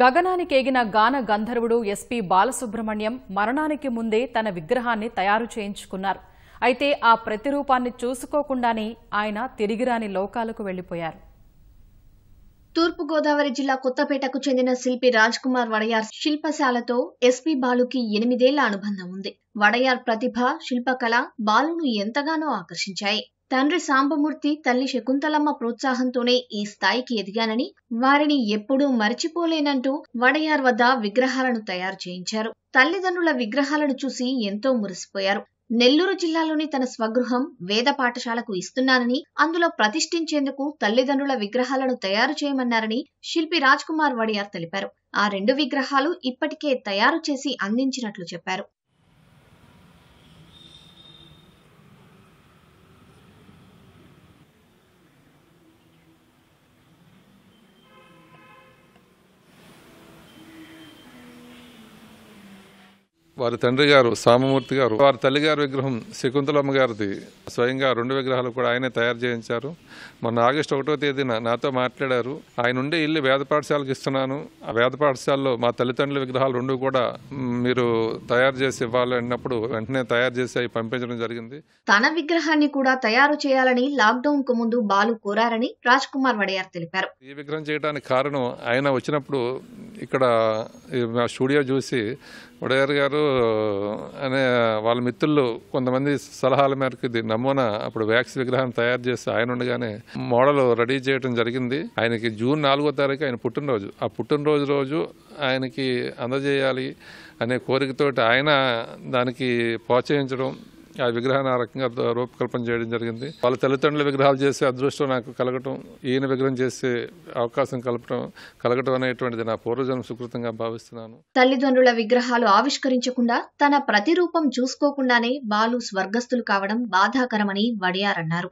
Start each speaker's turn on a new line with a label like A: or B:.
A: గగనానికేగిన గాన గంధర్వుడు ఎస్పీ బాలసుబ్రహ్మణ్యం మరణానికి ముందే తన విగ్రహాన్ని తయారు చేయించుకున్నారు అయితే ఆ ప్రతిరూపాన్ని చూసుకోకుండానే ఆయన తిరిగిరాని లోకాలకు వెళ్లిపోయారు
B: తూర్పుగోదావరి జిల్లా కొత్తపేటకు చెందిన శిల్పి రాజ్ కుమార్ వడయార్ శిల్పశాలతో ఎస్పీ బాలుకి ఎనిమిదేళ్ల అనుబంధం ఉంది వడయార్ ప్రతిభ శిల్పకళ బాలును ఎంతగానో ఆకర్షించాయి తండ్రి సాంబమూర్తి తల్లి శకుంతలమ్మ ప్రోత్సాహంతోనే ఈ స్థాయికి ఎదిగానని వారిని ఎప్పుడూ మరిచిపోలేనంటూ వడయార్ వద్ద విగ్రహాలను తయారు చేయించారు తల్లిదండ్రుల విగ్రహాలను చూసి ఎంతో మురిసిపోయారు నెల్లూరు జిల్లాలోని తన స్వగృహం వేద పాఠశాలకు ఇస్తున్నానని అందులో ప్రతిష్ఠించేందుకు తల్లిదండ్రుల విగ్రహాలను తయారు చేయమన్నారని శిల్పి రాజ్ కుమార్ వడియార్ తెలిపారు ఆ రెండు విగ్రహాలు ఇప్పటికే తయారు చేసి అందించినట్లు చెప్పారు
C: వారి తండ్రి గారు సామమూర్తి గారు వారి తల్లిగారు విగ్రహం శకుంతలమ్మ గారిది స్వయంగా రెండు విగ్రహాలు కూడా ఆయనే తయారు చేయించారు మొన్న ఆగస్టు ఒకటో తేదీన నాతో మాట్లాడారు ఆయన ఉండే ఇల్లు వేద పాఠశాలకు ఇస్తున్నాను ఆ వేద పాఠశాలలో మా తల్లిదండ్రుల విగ్రహాలు రెండు కూడా మీరు తయారు చేసి ఇవ్వాలి అన్నప్పుడు వెంటనే తయారు చేసి అవి పంపించడం జరిగింది
B: తన విగ్రహాన్ని కూడా తయారు చేయాలని లాక్డౌన్ కు ముందు బాలు కోరారని రాజ్ కుమార్ వడయార్ తెలిపారు
C: ఈ విగ్రహం చేయడానికి కారణం ఆయన వచ్చినప్పుడు ఇక్కడ మా స్టూడియో చూసి ఉడయార్ గారు అనే వాళ్ళ మిత్రులు కొంతమంది సలహాల మేరకు ఇది నమూనా అప్పుడు వ్యాక్స్ విగ్రహం తయారు చేసి ఆయన ఉండగానే మోడల్ రెడీ చేయడం జరిగింది ఆయనకి జూన్ నాలుగో తారీఖు ఆయన పుట్టినరోజు ఆ పుట్టినరోజు రోజు ఆయనకి అందజేయాలి అనే కోరికతోటి ఆయన దానికి ప్రోత్సహించడం ఆ విగ్రహాన్ని ఆ రకంగా రూపకల్పన చేయడం జరిగింది వాళ్ళ తల్లిదండ్రుల విగ్రహాలు చేసే అదృష్టం నాకు కలగటం ఈయన విగ్రహం చేసే అవకాశం కలపటం కలగటం అనేటువంటిది నా పూర్వజన్మ సుకృతంగా భావిస్తున్నాను
B: తల్లిదండ్రుల విగ్రహాలు ఆవిష్కరించకుండా తన ప్రతిరూపం చూసుకోకుండానే బాలు స్వర్గస్థులు కావడం బాధాకరమని వడియారన్నారు